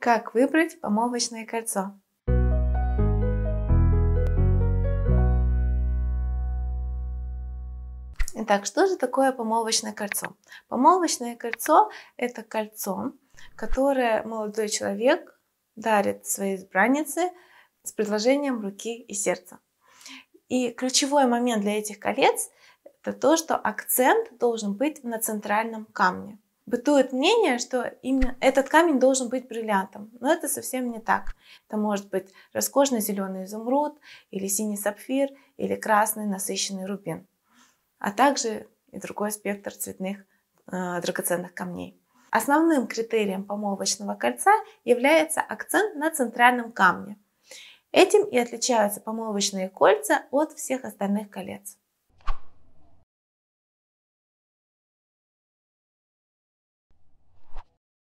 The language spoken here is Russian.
Как выбрать помолвочное кольцо? Итак, что же такое помолвочное кольцо? Помолвочное кольцо – это кольцо, которое молодой человек дарит своей избраннице с предложением руки и сердца. И ключевой момент для этих колец – это то, что акцент должен быть на центральном камне – бытует мнение, что именно этот камень должен быть бриллиантом, но это совсем не так. Это может быть роскошный зеленый изумруд, или синий сапфир, или красный насыщенный рубин, а также и другой спектр цветных э, драгоценных камней. Основным критерием помолвочного кольца является акцент на центральном камне. Этим и отличаются помолвочные кольца от всех остальных колец.